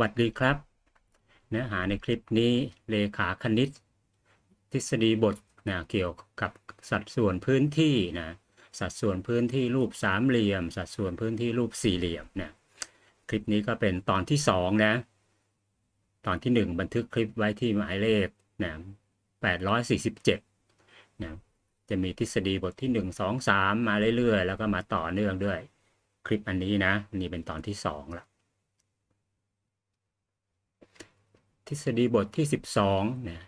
วัสดีครับเนื้อหาในคลิปนี้ เลขาคณิต ทฤษฎีบทนะเกี่ยวกับสัดส่วนพื้นที่นะสัดส่วนพื้นที่รูปสามเหลี่ยม สัดส่วนพื้นที่รูปสี่เหลี่ยมนะคลิปนี้ก็เป็นตอนที่สองนะตอนที่หนึ่งบันทึกคลิปไว้ที่หมายเลขนะ847นะจะมีทฤษฎีบทที่ 1 2 3 มาเรื่อยๆ แล้วก็มาต่อเนื่องด้วยคลิปอันนี้นะ นี่เป็นตอนที่2ละทฤษฎีบทที่ 12นะ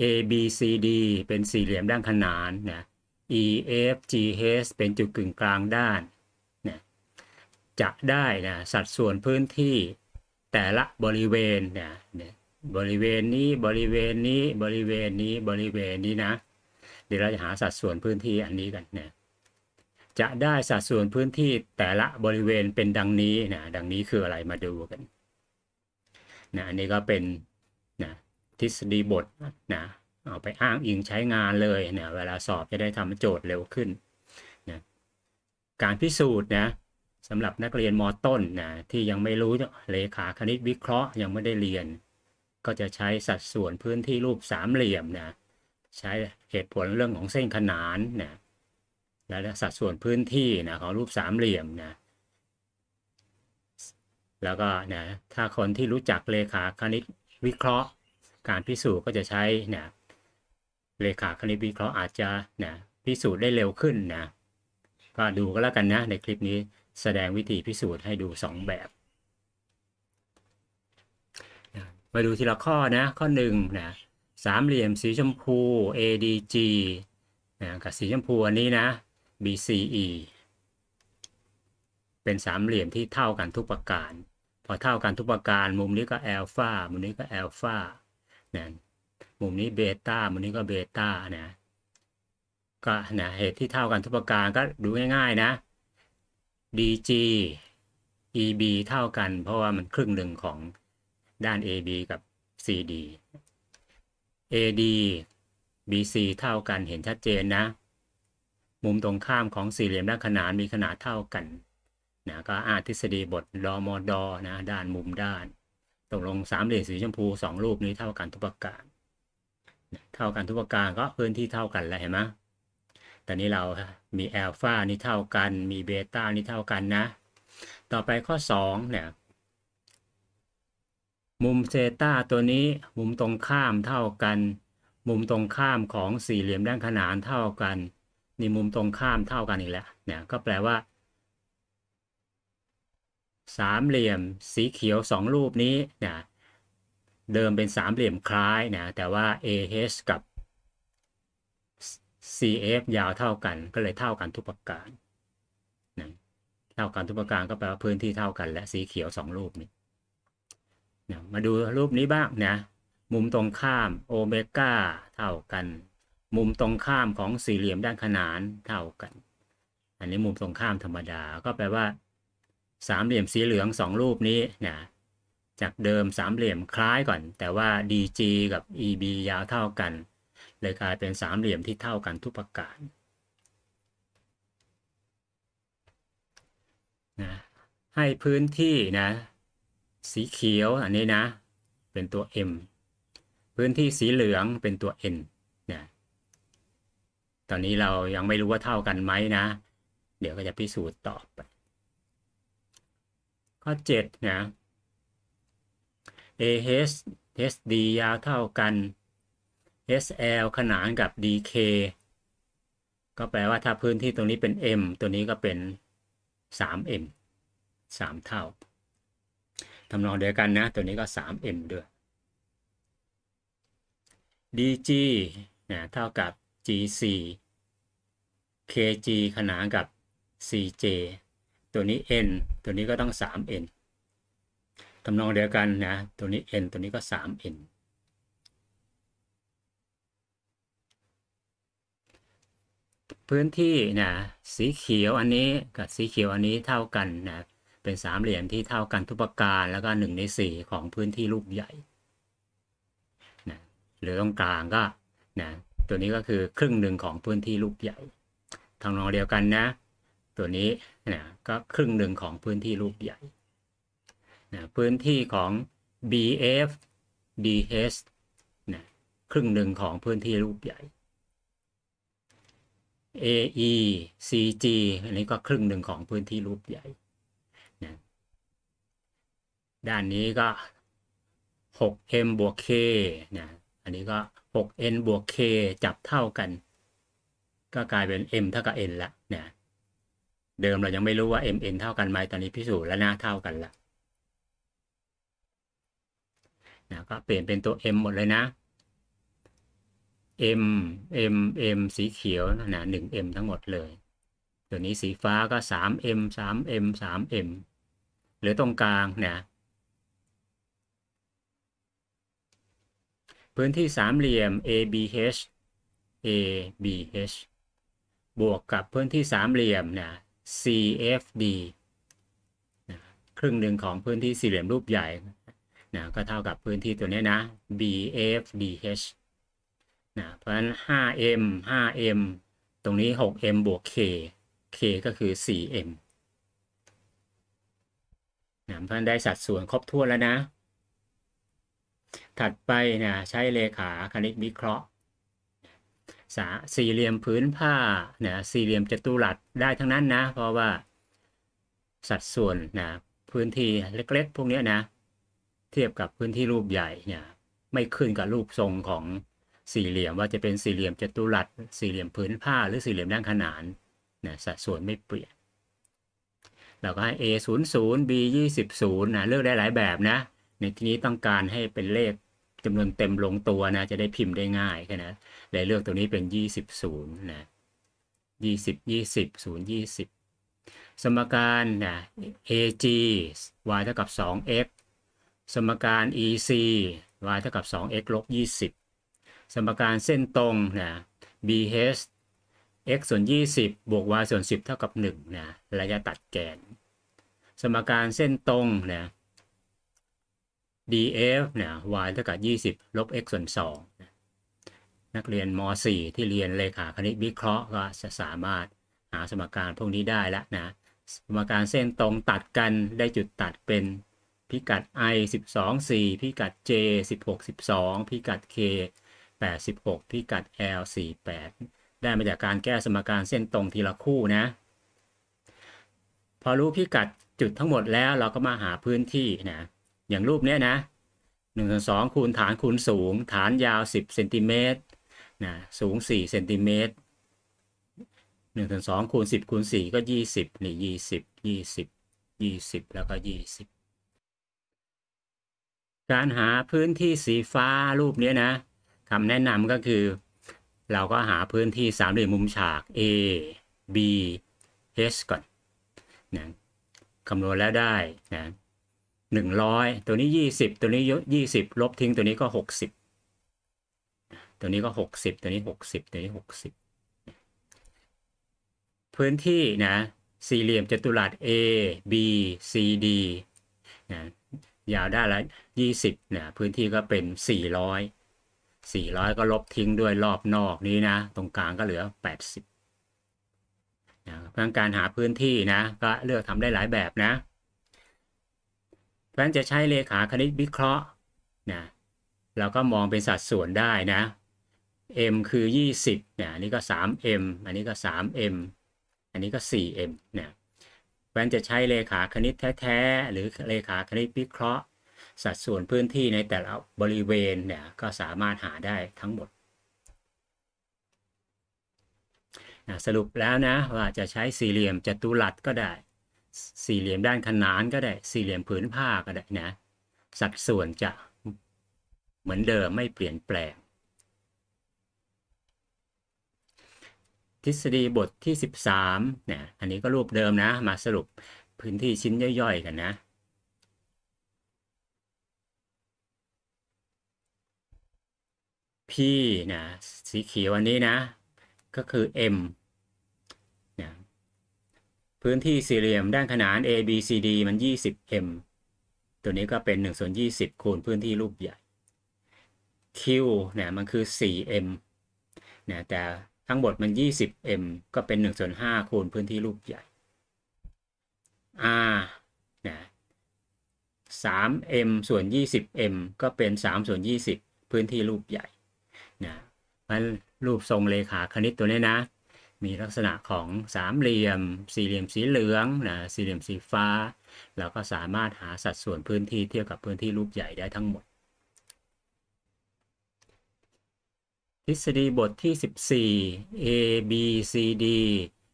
A B C D เป็นสี่เหลี่ยมด้านขนานนะ E F G H เป็นจุดกึ่งกลางด้านนะจะได้นะสัดส่วนพื้นที่แต่ละบริเวณนะบริเวณนี้บริเวณนี้บริเวณนี้บริเวณนี้นะเดี๋ยวเราจะหาสัดส่วนพื้นที่อันนี้กันนะจะได้สัดส่วนพื้นที่แต่ละบริเวณเป็นดังนี้นะดังนี้คืออะไรมาดูกันนะอันนี้ก็เป็นทฤษฎีบทนะเอาไปอ้างอิงใช้งานเลยเนี่ยเวลาสอบจะได้ทำโจทย์เร็วขึ้นนะการพิสูจน์นะสำหรับนักเรียนมต้นนะที่ยังไม่รู้เลขาคณิตวิเคราะห์ยังไม่ได้เรียน ก็จะใช้สัดส่วนพื้นที่รูปสามเหลี่ยมนะใช้เหตุผลเรื่องของเส้นขนานนะและสัดส่วนพื้นที่นะของรูปสามเหลี่ยมนะแล้วก็นะถ้าคนที่รู้จักเลขาคณิตวิเคราะห์การพิสูจน์ก็จะใช้เนี่ยเลขาคณิตวิเคราะห์อาจจะเนี่ยพิสูจน์ได้เร็วขึ้นนะก็ดูก็แล้วกันนะในคลิปนี้แสดงวิธีพิสูจน์ให้ดู 2 แบบ มาดูทีละข้อนะข้อ1นะสามเหลี่ยมสีชมพู ADG นะกับสีชมพูอันนี้นะ BCE เป็นสามเหลี่ยมที่เท่ากันทุกประการ พอเท่ากันทุกประการมุมนี้ก็แอลฟามุมนี้ก็แอลฟานะมุมนี้เบต้ามุมนี้ก็เบต้านะก็นะเหตุที่เท่ากันทุกประการก็ดูง่าย ๆ นะ dg eb เท่ากันเพราะว่ามันครึ่งหนึ่งของด้าน ab กับ cd ad bc เท่ากันเห็นชัดเจนนะ มุมตรงข้ามของสี่เหลี่ยมด้านขนานมีขนาดเท่ากันนะก็อาทฤษฎีบทดมดอนะด้านมุมด้านตกลงสามเหลี่ยมสีชมพูสองรูปนี้เท่ากันทุกประการ เท่ากันทุกประการก็พื้นที่เท่ากันแล้วเห็นไหมตอนนี้เรามีแอลฟานี่เท่ากัน มีเบต้านี่เท่ากันนะ ต่อไปข้อ2เนี่ย มุมเซต้าตัวนี้มุมตรงข้ามเท่ากัน มุมตรงข้ามของสี่เหลี่ยมด้านขนานเท่ากันนี่มุมตรงข้ามเท่ากันอีกแล้วเนี่ยก็แปลว่าสามเหลี่ยมสีเขียวสองรูปนี้นะเดิมเป็นสามเหลี่ยมคล้ายนะแต่ว่า AH กับ CF ยาวเท่ากันก็เลยเท่ากันทุกประการนะเท่ากันทุกประการก็แปลว่าพื้นที่เท่ากัน และสีเขียวสองรูปนี้นะมาดูรูปนี้บ้างนะมุมตรงข้ามโอเมก้าเท่ากัน มุมตรงข้ามของสี่เหลี่ยมด้านขนานเท่ากัน อันนี้มุมตรงข้ามธรรมดาก็แปลว่าสามเหลี่ยมสีเหลืองสองรูปนี้นะจากเดิมสามเหลี่ยมคล้ายก่อน แต่ว่า DG กับ EB ยาวเท่ากันเลยกลายเป็นสามเหลี่ยมที่เท่ากันทุกประการนะให้พื้นที่นะ สีเขียว อันนี้นะเป็นตัว M พื้นที่สีเหลืองเป็นตัว N นะตอนนี้เรายังไม่รู้ว่าเท่ากันไหมนะ เดี๋ยวก็จะพิสูจน์ต่อไปข้อเจ็ดนะ AH HD ยาวเท่ากัน SL ขนานกับ DK ก็แปลว่าถ้าพื้นที่ตรงนี้เป็น M ตัวนี้ก็เป็น 3M 3 เท่า ทำนองเดียวกันนะ ตัวนี้ก็ 3M ด้วย DG นะเท่ากับ GC KG ขนานกับ CJ ตัวนี้ n ตัวนี้ก็ต้อง 3n ทำนองเดียวกันนะตัวนี้ n ตัวนี้ก็ 3n พื้นที่นะสีเขียวอันนี้กับสีเขียวอันนี้เท่ากันนะเป็นสามเหลี่ยมที่เท่ากันทุกประการแล้วก็หนึ่งในสี่ของพื้นที่รูปใหญ่นะหรือตรงกลางก็นะตัวนี้ก็คือครึ่งหนึ่งของพื้นที่รูปใหญ่ทางนองเดียวกันนะตัวนี้นะก็ครึ่งหนึ่งของพื้นที่รูปใหญ่นะพื้นที่ของ BF d h นะครึ่งหนึ่งของพื้นที่รูปใหญ่ AE CG อันนี้ก็ครึ่งหนึ่งของพื้นที่รูปใหญ่นะด้านนี้ก็ 6M บวก K นะอันนี้ก็ 6N บวก K จับเท่ากัน ก็กลายเป็น M เท่ากับ N ละนะเดิม เรายังไม่รู้ว่า mn เท่ากันไหมตอนนี้พิสูจน์แล้วหน้าเท่ากันละนะก็เปลี่ยนเป็นตัว m หมดเลยนะ m m m สีเขียวนะหนึ่ง m ทั้งหมดเลย ตัวนี้สีฟ้าก็สาม m ม m ม m หรือตรงกลางนะพื้นที่สามเหลี่ยม ABH ABH บวกกับพื้นที่สามเหลี่ยมนะ CFD นะครึ่งหนึ่งของพื้นที่สี่เหลี่ยมรูปใหญ่นะก็เท่ากับพื้นที่ตัวนี้นะ BFDH นะเพราะฉะนั้น 5M 5M ตรงนี้ 6M บวก K K ก็คือ 4M นะเพราะฉะนั้นได้สัดส่วนครบถ้วนแล้วนะ ถัดไปนะใช้เลขาคณิตวิเคราะห์สี่เหลี่ยมผืนผ้าเนะสี่เหลี่ยมจัตุรัสได้ทั้งนั้นนะเพราะว่าสัดส่วนนะพื้นที่เล็กๆพวกนี้นะเทียบกับพื้นที่รูปใหญ่เนี่ยไม่ขึ้นกับรูปทรงของสี่เหลี่ยมว่าจะเป็นสี่เหลี่ยมจัตุรัสสี่เหลี่ยมผืนผ้า หรือสี่เหลี่ยมด้านขนานนะสัดส่วนไม่เปลี่ยนเราก็ให้ a 0 0 b 2 0นะเลือกได้หลายแบบนะในที่นี้ต้องการให้เป็นเลขจำนวนเต็มลงตัวนะจะได้พิมพ์ได้ง่ายแค่นะเลยเลือกตัวนี้เป็น 20 0นะ20 20 0 20 สมการนะ ag y เท่ากับ 2x สมการ ec y เท่ากับ 2x ลบ20 สมการเส้นตรงนะ bh x ส่วน 20 บวก y ส่วน 10เท่ากับ1นะระยะตัดแกน สมการเส้นตรงนะ df เนี่ย y เท่ากับ20 ลบ x ส่วน 2นักเรียนม .4 ที่เรียนเลขาคณิตวิเคราะห์ก็จะสามารถหาสมการพวกนี้ได้แล้วนะ สมการเส้นตรงตัดกันได้จุดตัดเป็นพิกัด i 12 4 พิกัด j 16 12 พิกัด k 86 พิกัด l 48 ได้มาจากการแก้สมการเส้นตรงทีละคู่นะ พอรู้พิกัดจุดทั้งหมดแล้วเราก็มาหาพื้นที่นะอย่างรูปเนี้ยนะหนึ่งสองคูณฐานคูณสูง ฐานยาวสิบเซนติเมตรนะสูงสี่เซนติเมตรหนึ่ง่วนสองคูณสิบคูณสี่ก็ยี่สิบนี่ยี่สิบยี่สิบยี่สิบแล้วก็ยี่สิบการหาพื้นที่สีฟ้ารูปนี้นะคำแนะนำก็คือ เราก็หาพื้นที่สามเหลี่ยมมุมฉาก A B H ก่อนนะคำนวณแล้วได้นะ100 ตัวนี้ 20 ตัวนี้ 20 ลบทิ้งตัวนี้ก็ 60 ตัวนี้ก็ 60 ตัวนี้ 60ตัวนี้60พื้นที่นะสี่เหลี่ยมจัตุรัส A B C D นะยาวได้ละ20นะพื้นที่ก็เป็น 400 400 ก็ลบทิ้งด้วยรอบนอกนี้นะตรงกลางก็เหลือ 80นะเพื่อการหาพื้นที่นะก็เลือกทำได้หลายแบบนะเพราะฉะนั้นจะใช้เลขาคณิตวิเคราะห์นะเราก็มองเป็นสัดส่วนได้นะ m คือ 20นะอันนี้ก็ 3m อันนี้ก็ 3m อันนี้ก็ 4m นะเพราะฉะนั้นจะใช้เลขาคณิตแท้ๆหรือเลขาคณิตวิเคราะห์ สัดส่วนพื้นที่ในแต่ละบริเวณ เนี่ย ก็สามารถหาได้ทั้งหมดนะสรุปแล้วนะว่าจะใช้สี่เหลี่ยมจัตุรัสก็ได้สี่เหลี่ยมด้านขนานก็ได้ สี่เหลี่ยมผืนผ้าก็ได้นะ สัดส่วนจะเหมือนเดิมไม่เปลี่ยนแปลง ทฤษฎีบทที่ 13เนี่ย อันนี้ก็รูปเดิมนะ มาสรุปพื้นที่ชิ้นย่อยๆกันนะ พี่นะ สีเขียวอันนี้นะ ก็คือ M พื้นที่สี่เหลี่ยมด้านขนาน ABCD มัน 20m ตัวนี้ก็เป็น 1 ส่วน 20 คูณพื้นที่รูปใหญ่ Q เนี่ย มันคือ 4m เนี่ย แต่ทั้งหมดมัน 20m ก็เป็น 1 ส่วน 5 คูณพื้นที่รูปใหญ่ R นะ3 m ส่วน20 m ก็เป็น 3 ส่วน 20 พื้นที่รูปใหญ่นะมันรูปทรงเลขาคณิตตัวนี้นะมีลักษณะของสามเหลี่ยมสี่เหลี่ยมสีเหลืองนะสี่เหลี่ยมสีฟ้า แล้วก็สามารถหาสัดส่วนพื้นที่เทียบกับพื้นที่รูปใหญ่ได้ทั้งหมดทฤษฎีบทที่ 14 A B C D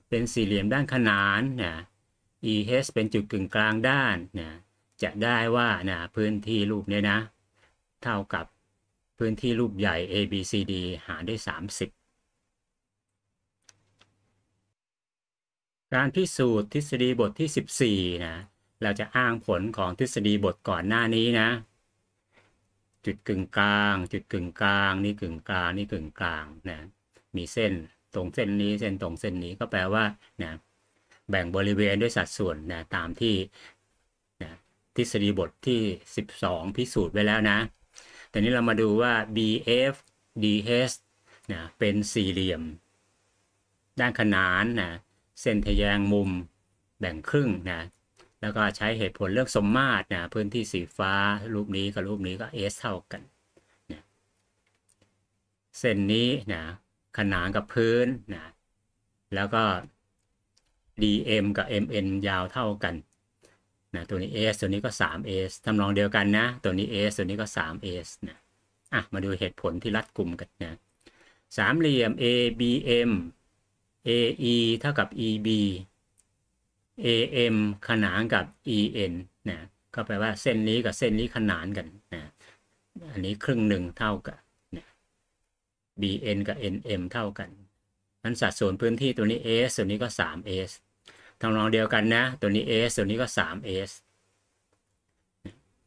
เป็นสี่เหลี่ยมด้านขนานนะ E H เป็นจุดกึ่งกลางด้านนะจะได้ว่านะพื้นที่รูปเนี้ยนะ เท่ากับพื้นที่รูปใหญ่ A B C D หารด้วย30การพิสูจน์ทฤษฎีบทที่ 14 นะ เราจะอ้างผลของทฤษฎีบทก่อนหน้านี้นะ จุดกึ่งกลาง จุดกึ่งกลาง นี่กึ่งกลาง นี่กึ่งกลาง นะ มีเส้น ตรงเส้นนี้ เส้นตรงเส้นนี้ ก็แปลว่านะแบ่งบริเวณด้วยสัดส่วนนะตามที่นะทฤษฎีบทที่ 12 พิสูจน์ไว้แล้วนะแต่นี้เรามาดูว่า BF DH นะ เป็นสี่เหลี่ยม ด้านขนานนะเส้นทแยงมุมแบ่งครึ่งนะ แล้วก็ใช้เหตุผลเรื่องสมมาตรนะพื้นที่สีฟ้ารูปนี้กับรูปนี้ก็ s เท่ากันนะเส้นนี้นะขนานกับพื้นนะ แล้วก็ dm กับ mn ยาวเท่ากันนะตัวนี้ s ตัวนี้ก็ 3s ทำลองเดียวกันนะตัวนี้ s ตัวนี้ก็ 3s นะอ่ะมาดูเหตุผลที่รัดกลุ่มกันนะสามเหลี่ยม abm AE เท่ากับ EB AM ขนานกับ EN นะก็แปลว่าเส้นนี้กับเส้นนี้ขนานกันนะอันนี้ครึ่งหนึ่งเท่ากับนะ BN กับ NM เท่ากันมันสัดส่วนพื้นที่ตัวนี้ S ส่วนนี้ก็ 3S ทำนองเดียวกันนะตัวนี้ S ส่วนนี้ก็ 3S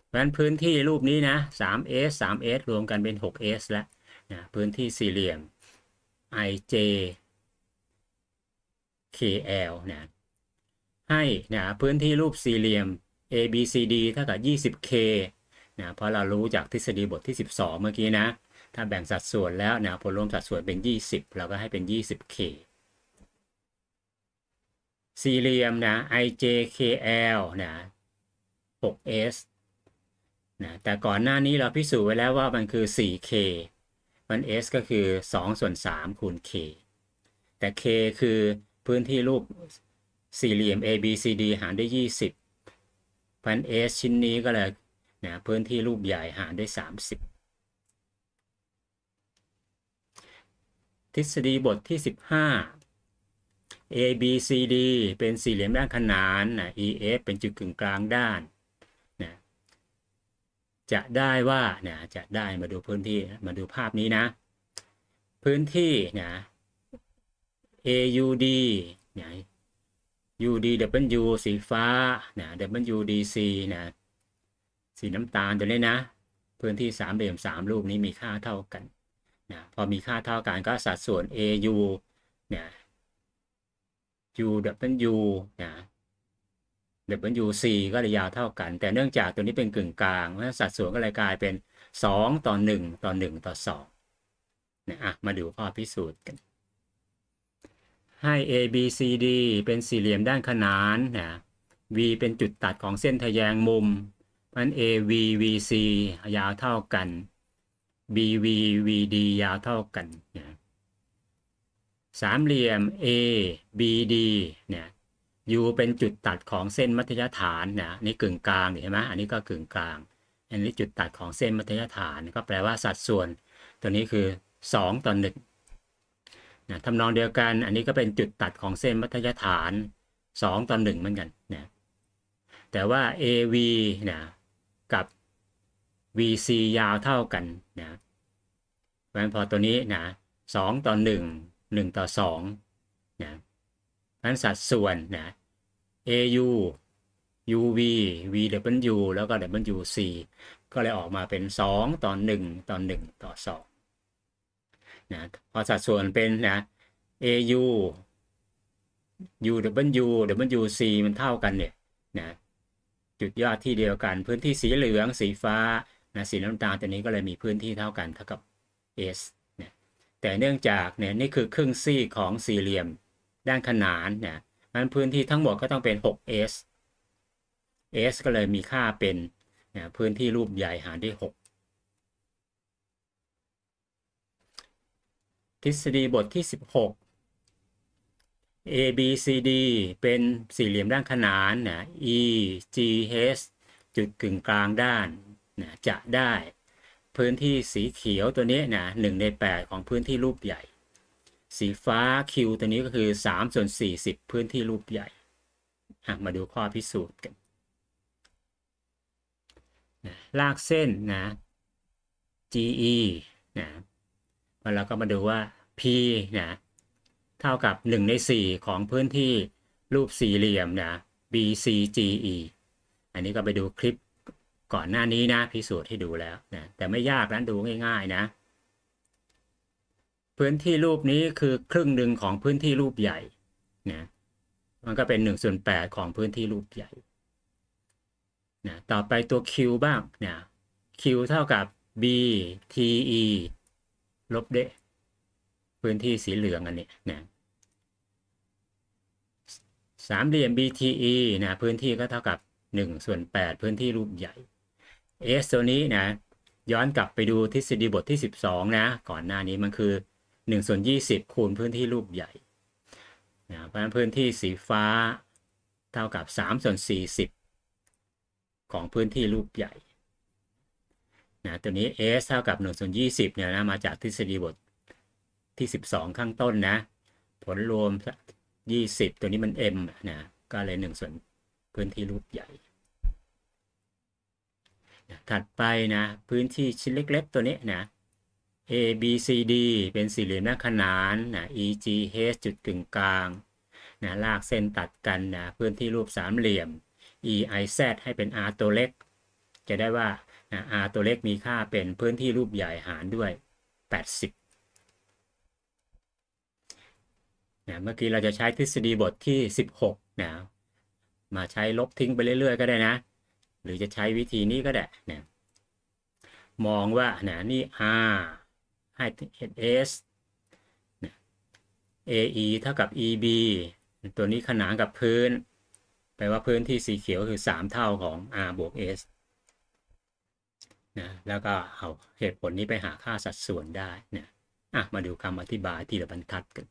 เพราะฉะนั้นพื้นที่รูปนี้นะ 3S 3S รวมกันเป็น 6S แล้วนะพื้นที่สี่เหลี่ยม IJ KL นะ ให้ นะ พื้นที่รูปสี่เหลี่ยม ABCD เท่ากับ 20K นะเพราะเรารู้จากทฤษฎีบทที่ 12 เมื่อกี้ นะ ถ้าแบ่งสัดส่วนแล้ว นะ ผล รวม สัดส่วนเป็น 20 เราก็ให้เป็น 20K สี่เหลี่ยม นะ IJKL นะ 6S นะ แต่ก่อนหน้านี้เราพิสูจน์ไว้ แล้ว ว่ามันคือ 4K มัน S ก็คือ 2 ส่วน 3 คูณ K แต่ K คือพื้นที่รูปสี่เหลี่ยม A B C D หารได้ยี่สิบพันเอชิ้นนี้ก็เลยนะ พื้นที่รูปใหญ่หารได้สามสิบทฤษฎีบทที่สิบห้า A B C D เป็นสี่เหลี่ยมด้านขนานนะ E F เป็นจุดกึ่งกลางด้านนะจะได้ว่านะจะได้มาดูพื้นที่ มาดูภาพนี้นะ พื้นที่นะ AUD เนี UDW สีฟ้านะ WDC นะสีน้ำตาลตัวนี้นะ พื้นที่สามเหลี่ยมสามรูปนี้มีค่าเท่ากันนะพอมีค่าเท่ากันก็สัดส่วน AU นี่ย UW นะ WC ก็เลยยาวเท่ากัน แต่เนื่องจากตัวนี้เป็นกึ่งกลาง แล้วสัดส่วนก็เลยกลายเป็น 2 ต่อ 1 ต่อ 1 ต่อ2นะอะมาดูข้อพิสูจน์กันให้ A B C D เป็นสี่เหลี่ยมด้านขนานนะ V เป็นจุดตัดของเส้นทแยงมุมมัน A V V C ยาวเท่ากัน B V V D ยาวเท่ากันนะสามเหลี่ยม A B D เนี่ย U เป็นจุดตัดของเส้นมัธยฐานนะนี่กึ่งกลางเห็นไหมอันนี้ก็กึ่งกลาง อันนี้จุดตัดของเส้นมัธยฐานก็แปลว่าสัดส่วน ตัวนี้คือ 2ต่อหนึ่งนะทำนองเดียวกันอันนี้ก็เป็นจุดตัดของเส้นมัธยฐาน 2 ต่อ1เหมือนกันนะแต่ว่า AV นะกับ VC ยาวเท่ากันนะเพราะฉะนั้นพอตัวนี้นะ2ต่อ 1 1 ต่อ2นะนั้นสัดส่วนนะ AU UV VW แล้วก็ WC ก็เลยออกมาเป็น 2 ต่อ 1 ต่อ 1 ต่อ 2นะพอสัดส่วนเป็นนะ AU U W W C มันเท่ากันเนี่ยนะจุดยอดที่เดียวกัน พื้นที่สีเหลืองสีฟ้านะสีน้ำตาลตัวนี้ก็เลยมีพื้นที่เท่ากัน เท่ากับ S นะแต่เนื่องจากเนี่ยนี่คือครึ่งซี่ของสี่เหลี่ยมด้านขนานนะมันพื้นที่ทั้งหมดก็ต้องเป็น 6S S ก็เลยมีค่าเป็นนะพื้นที่รูปใหญ่หารด้วย 6ทฤษฎีบท ที่ 16 A B C D เป็นสี่เหลี่ยมด้านขนานนะ E G H จุดกึ่งกลางด้านนะจะได้พื้นที่สีเขียวตัวนี้นะหนึ่งใน 8 ของพื้นที่รูปใหญ่ สีฟ้า Q ตัวนี้ก็คือ 3 ส่วน 40 พื้นที่รูปใหญ่มาดูข้อพิสูจน์กันนะลากเส้นนะ GE นะมาแล้วก็มาดูว่า p เนี่ยเท่ากับ 1 ใน 4 ของพื้นที่รูปสี่เหลี่ยมนะ BCGE อันนี้ก็ไปดูคลิปก่อนหน้านี้นะ พิสูจน์ให้ดูแล้วนะแต่ไม่ยากนะดูง่ายๆนะ พื้นที่รูปนี้คือครึ่งหนึ่งของพื้นที่รูปใหญ่นะมันก็เป็น1ส่วน8ของพื้นที่รูปใหญ่นะต่อไปตัว Q บ้างนะ Q เท่ากับ BTE ลบเดะพื้นที่สีเหลืองอันนี้นะสามเหลี่ยม BTE นะพื้นที่ก็เท่ากับ1ส่วน8พื้นที่รูปใหญ่ S ตัวนี้นะย้อนกลับไปดูทฤษฎีบทที่ 12นะก่อนหน้านี้มันคือ1ส่วน20 คูณพื้นที่รูปใหญ่นะเพราะพื้นที่สีฟ้าเท่ากับ3ส่วน40 ของพื้นที่รูปใหญ่นะตัวนี้ s เท่ากับ1ส่วน 20เนี่ยนะมาจากทฤษฎีบทที่ 12 ข้างต้นนะ ผลรวม 20 ตัวนี้มัน m นะก็เลย1ส่วนพื้นที่รูปใหญ่นะถัดไปนะพื้นที่ชิ้นเล็กๆตัวนี้นะ a b c d เป็นสี่เหลี่ยมหน้าขนานนะ e g h จุดกึ่งกลางนะลากเส้นตัดกันนะพื้นที่รูปสามเหลี่ยม e i z ให้เป็น r ตัวเล็กจะได้ว่า r ตัวเลขมีค่าเป็นพื้นที่รูปใหญ่หารด้วย 80นะ เมื่อกี้เราจะใช้ทฤษฎีบทที่ 16นะ มาใช้ลบทิ้งไปเรื่อยๆก็ได้นะ หรือจะใช้วิธีนี้ก็ได้นะมองว่านะนี่ r ให้ s ae เท่ากับ eb ตัวนี้ขนานกับพื้นแปลว่าพื้นที่สีเขียวคือ 3 เท่าของ r บวก s นะแล้วก็เอาเหตุผลนี้ไปหาค่าสัดส่วนได้นะอ่ะมาดูคำอธิบายทีละบรรทัดกัน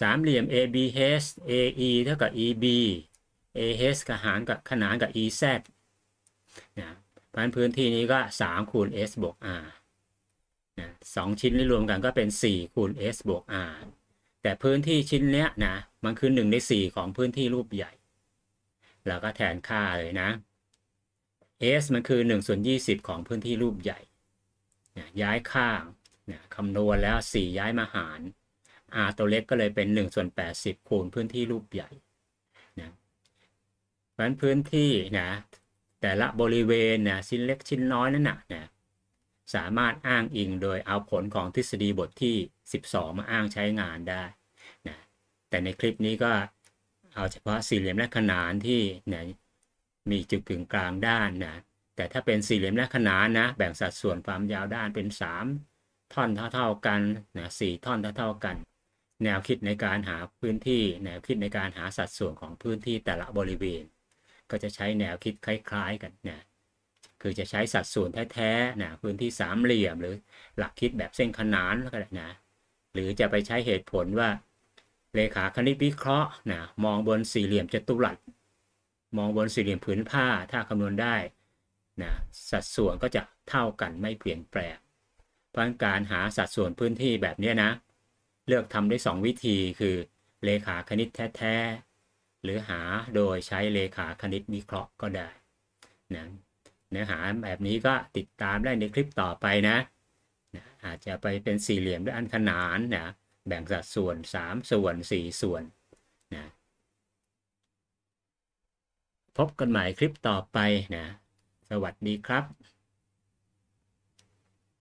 สามเหลี่ยม ABH AE เท่ากับ EB AH กหารกับขนานกับ EZ นะพื้นพื้นที่นี้ก็ 3 คูณ S บวก R นะสองชิ้นรวมกันก็เป็น 4 คูณ S บวก R แต่พื้นที่ชิ้นเนี้ยนะมันคือ 1 ใน 4 ของพื้นที่รูปใหญ่เราก็แทนค่าเลยนะ s มันคือ1ส่วน20 ของพื้นที่รูปใหญ่นะย้ายข้างคำนวณแล้ว 4 ย้ายมาหาร r ตัวเล็กก็เลยเป็น1ส่วน80 คูณพื้นที่รูปใหญ่นะพั้นพื้นที่นะแต่ละบริเวณนะชิ้นเล็กชิ้นน้อยนั่นนะนะสามารถอ้างอิงโดยเอาผลของทฤษฎีบทที่ 12 มาอ้างใช้งานได้นะแต่ในคลิปนี้ก็เอาเฉพาะสี่เหลี่ยมและขนานที่เนี่ยมีจุดกึ่งกลางด้านนะแต่ถ้าเป็นสี่เหลี่ยมและขนานนะแบ่งสัดส่วนความยาวด้านเป็น 3 ท่อนเท่าๆกันนะสี่ท่อนเท่าๆกัน แนวคิดในการหาพื้นที่ แนวคิดในการหาสัดส่วนของพื้นที่แต่ละบริเวณก็จะใช้แนวคิดคล้ายๆ กันนะคือจะใช้สัดส่วนแท้ๆนะพื้นที่สามเหลี่ยม หรือหลักคิดแบบเส้นขนานก็ได้นะหรือจะไปใช้เหตุผลว่าเลขาคณิตวิเคราะห์นะมองบนสี่เหลี่ยมจัตุรัสมองบนสี่เหลี่ยมผืนผ้าถ้าคำนวณได้นะสัดส่วนก็จะเท่ากันไม่เปลี่ยนแปลงเพราะการหาสัดส่วนพื้นที่แบบนี้นะ เลือกทำได้ 2 วิธีคือเลขาคณิตแท้ๆหรือหาโดยใช้เลขาคณิตวิเคราะห์ก็ได้นะเนื้อหาแบบนี้ก็ติดตามได้ในคลิปต่อไปนะนะอาจจะไปเป็นสี่เหลี่ยมด้วยอันขนานนะแบ่งสัดส่วน 3 ส่วน 4 ส่วนนะพบกันใหม่คลิปต่อไปนะ สวัสดีครับ